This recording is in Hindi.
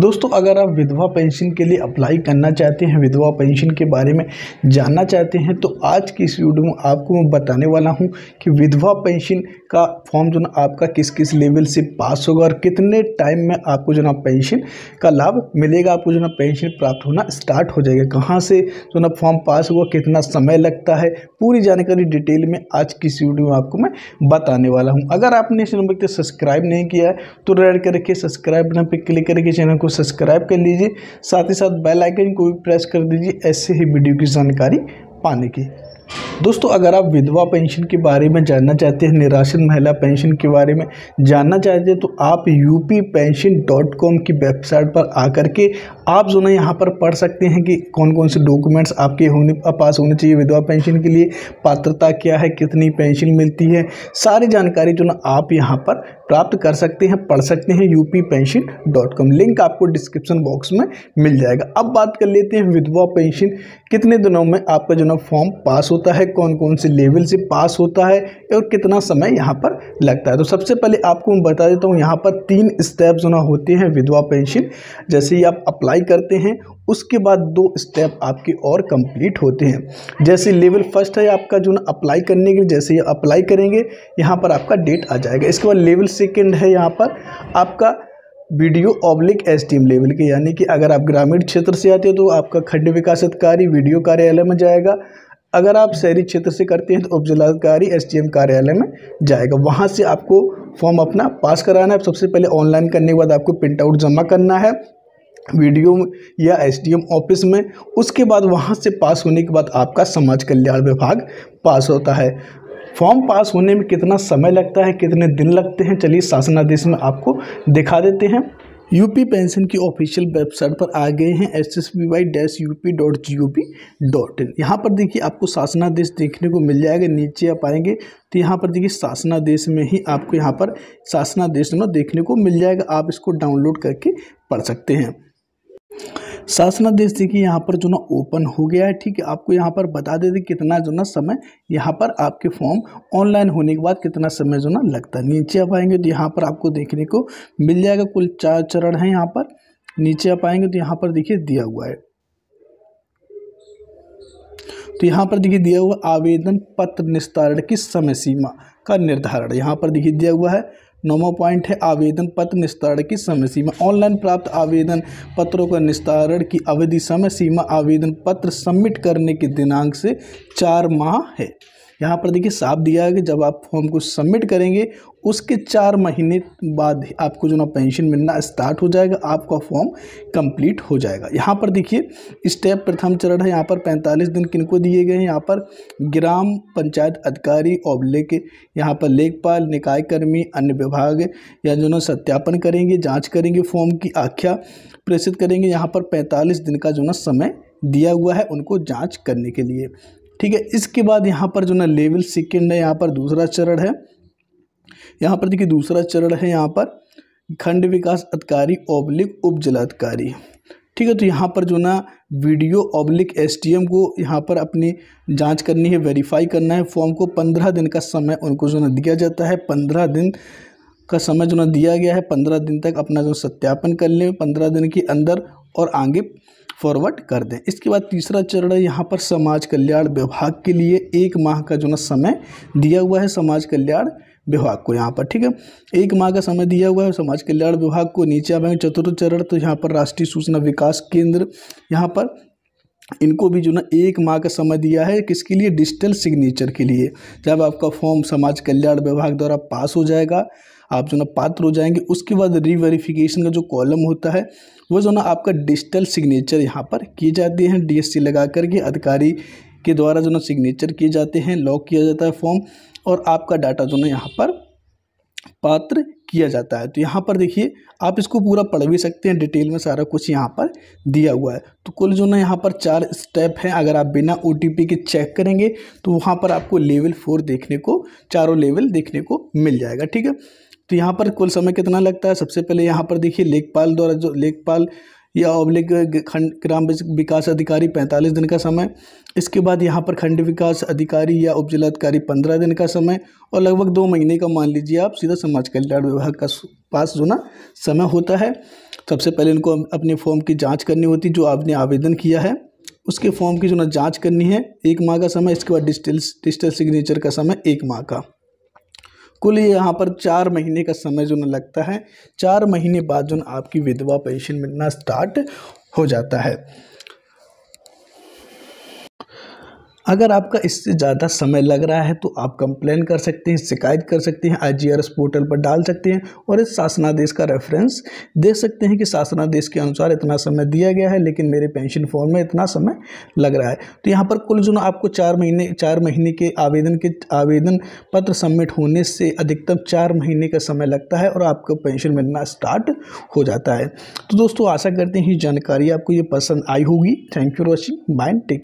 दोस्तों अगर आप विधवा पेंशन के लिए अप्लाई करना चाहते हैं विधवा पेंशन के बारे में जानना चाहते हैं तो आज की इस वीडियो में आपको मैं बताने वाला हूं कि विधवा पेंशन का फॉर्म जो ना आपका किस किस लेवल से पास होगा और कितने टाइम में आपको जो ना पेंशन का लाभ मिलेगा आपको जो ना पेंशन प्राप्त होना स्टार्ट हो जाएगा कहाँ से जो ना फॉर्म पास होगा कितना समय लगता है पूरी जानकारी डिटेल में आज की इस वीडियो में आपको मैं बताने वाला हूँ अगर आपने इस नंबर पर सब्सक्राइब नहीं किया है तो रेड करके सब्सक्राइब बटन पर क्लिक करके चैनल को सब्सक्राइब कर लीजिए साथ ही साथ बेल आइकन को भी प्रेस कर दीजिए ऐसे ही वीडियो की जानकारी पाने की दोस्तों अगर आप विधवा पेंशन के बारे में जानना चाहते हैं निराशन महिला पेंशन के बारे में जानना चाहते हैं तो आप यूपी पेंशन डॉट कॉम की वेबसाइट पर आकर के आप जो ना यहाँ पर पढ़ सकते हैं कि कौन कौन से डॉक्यूमेंट्स आपके होने पास होने चाहिए विधवा पेंशन के लिए पात्रता क्या है कितनी पेंशन मिलती है सारी जानकारी जो ना आप यहाँ पर प्राप्त कर सकते हैं पढ़ सकते हैं UP pension dot com link आपको डिस्क्रिप्शन बॉक्स में मिल जाएगा अब बात कर लेते हैं विधवा पेंशन कितने दिनों में आपका जो ना फॉर्म पास होता है कौन कौन से लेवल से पास होता है और कितना समय यहाँ पर लगता है तो सबसे पहले आपको मैं बता देता हूँ यहाँ पर तीन स्टेप जो ना होते हैं विधवा पेंशन जैसे ही आप अप्लाई करते हैं उसके बाद दो स्टेप आपके और कंप्लीट होते हैं जैसे लेवल फर्स्ट है आपका जो ना अप्लाई करने के लिए जैसे अप्लाई करेंगे यहाँ पर आपका डेट आ जाएगा इसके बाद लेवल सेकेंड है यहाँ पर आपका video oblique S M level के यानी कि अगर आप ग्रामीण क्षेत्र से आते हैं तो आपका खंड विकास अधिकारी वीडियो कार्यालय में जाएगा अगर आप शहरी क्षेत्र से करते हैं तो उपजिलाधिकारी एस कार्यालय में जाएगा वहाँ से आपको फॉर्म अपना पास कराना है सबसे पहले ऑनलाइन करने के बाद आपको प्रिंट आउट जमा करना है वीडियो या एसडीएम ऑफिस में उसके बाद वहाँ से पास होने के बाद आपका समाज कल्याण विभाग पास होता है फॉर्म पास होने में कितना समय लगता है कितने दिन लगते हैं चलिए शासनादेश में आपको दिखा देते हैं यूपी पेंशन की ऑफिशियल वेबसाइट पर आ गए हैं S S B Y dash U P dot G O P dot in यहाँ पर देखिए आपको शासनादेश देखने को मिल जाएगा नीचे आप आएंगे तो यहाँ पर देखिए शासनादेश में ही आपको यहाँ पर शासनादेश देखने को मिल जाएगा आप इसको डाउनलोड करके पढ़ सकते हैं शासनादेश देखिए यहाँ पर जो ना ओपन हो गया है ठीक है आपको यहाँ पर बता दे दें कितना जो ना समय यहाँ पर आपके फॉर्म ऑनलाइन होने के बाद कितना समय जो ना लगता है नीचे आप आएंगे तो यहाँ पर आपको देखने को मिल जाएगा कुल चार चरण है यहाँ पर नीचे आप आएंगे तो यहाँ पर देखिए दिया हुआ है तो यहाँ पर देखिए दिया हुआ आवेदन पत्र निस्तारण की समय सीमा का निर्धारण यहाँ पर देखिए दिया हुआ है नौवा पॉइंट है आवेदन पत्र निस्तारण की समय सीमा ऑनलाइन प्राप्त आवेदन पत्रों का निस्तारण की अवधि समय सीमा आवेदन पत्र सबमिट करने के दिनांक से चार माह है यहाँ पर देखिए साफ दिया है कि जब आप फॉर्म को सबमिट करेंगे उसके चार महीने बाद आपको जो ना पेंशन मिलना स्टार्ट हो जाएगा आपका फॉर्म कंप्लीट हो जाएगा यहाँ पर देखिए स्टेप प्रथम चरण है यहाँ पर 45 दिन किनको दिए गए हैं यहाँ पर ग्राम पंचायत अधिकारी और लेख यहाँ पर लेखपाल निकाय कर्मी अन्य विभाग या जो ना सत्यापन करेंगे जाँच करेंगे फॉर्म की आख्या प्रेषित करेंगे यहाँ पर पैंतालीस दिन का जो ना समय दिया हुआ है उनको जाँच करने के लिए ठीक है इसके बाद यहाँ पर जो ना लेवल सेकेंड है यहाँ पर दूसरा चरण है यहाँ पर देखिए दूसरा चरण है यहाँ पर खंड विकास अधिकारी ओब्लिक उप जिलाधिकारी ठीक है तो यहाँ पर जो ना वीडियो ऑब्लिक एसटीएम को यहाँ पर अपनी जांच करनी है वेरीफाई करना है फॉर्म को पंद्रह दिन का समय उनको जो ना दिया जाता है पंद्रह दिन का समय जो ना दिया गया है पंद्रह दिन तक अपना जो सत्यापन कर लें पंद्रह दिन के अंदर और आगे फॉरवर्ड कर दें इसके बाद तीसरा चरण है यहाँ पर समाज कल्याण विभाग के लिए एक माह का जो ना समय दिया हुआ है समाज कल्याण विभाग को यहाँ पर ठीक है एक माह का समय दिया हुआ है समाज कल्याण विभाग को नीचे आवेंगे चतुर्थ चरण तो यहाँ पर राष्ट्रीय सूचना विकास केंद्र यहाँ पर इनको भी जो ना एक माह का समय दिया है किसके लिए डिजिटल सिग्नेचर के लिए जब आपका फॉर्म समाज कल्याण विभाग द्वारा पास हो जाएगा आप जो ना पात्र हो जाएंगे उसके बाद रीवेरिफिकेशन का जो कॉलम होता है वो जो ना आपका डिजिटल सिग्नेचर यहाँ पर किए जाते हैं डीएससी लगा करके अधिकारी के द्वारा जो ना सिग्नेचर किए जाते हैं लॉक किया जाता है फॉर्म और आपका डाटा जो ना यहाँ पर पात्र किया जाता है तो यहाँ पर देखिए आप इसको पूरा पढ़ भी सकते हैं डिटेल में सारा कुछ यहाँ पर दिया हुआ है तो कुल जो ना यहाँ पर चार स्टेप हैं अगर आप बिना ओ के चेक करेंगे तो वहाँ पर आपको लेवल फोर देखने को चारों लेवल देखने को मिल जाएगा ठीक है तो यहाँ पर कुल समय कितना लगता है सबसे पहले यहाँ पर देखिए लेखपाल द्वारा जो लेखपाल या ओब्लिक खंड ग्राम विकास अधिकारी पैंतालीस दिन का समय इसके बाद यहाँ पर खंड विकास अधिकारी या उप जिलाधिकारी पंद्रह दिन का समय और लगभग दो महीने का मान लीजिए आप सीधा समाज कल्याण विभाग का पास जो ना समय होता है सबसे पहले इनको अपने फॉर्म की जांच करनी होती जो आपने आवेदन किया है उसके फॉर्म की जो ना जाँच करनी है एक माह का समय इसके बाद डिजिटल डिजिटल सिग्नेचर का समय एक माह का कुल यहाँ पर चार महीने का समय जो ना लगता है चार महीने बाद जो आपकी विधवा पेंशन मिलना स्टार्ट हो जाता है अगर आपका इससे ज़्यादा समय लग रहा है तो आप कंप्लेन कर सकते हैं शिकायत कर सकते हैं आई पोर्टल पर डाल सकते हैं और इस शासनादेश का रेफरेंस दे सकते हैं कि शासनादेश के अनुसार इतना समय दिया गया है लेकिन मेरे पेंशन फॉर्म में इतना समय लग रहा है तो यहाँ पर कुल जो आपको चार महीने चार महीने के आवेदन के आवेदन पत्र सबमिट होने से अधिकतम चार महीने का समय लगता है और आपको पेंशन मिलना स्टार्ट हो जाता है तो दोस्तों आशा करते हैं जानकारी आपको ये पसंद आई होगी thank you for watching bye take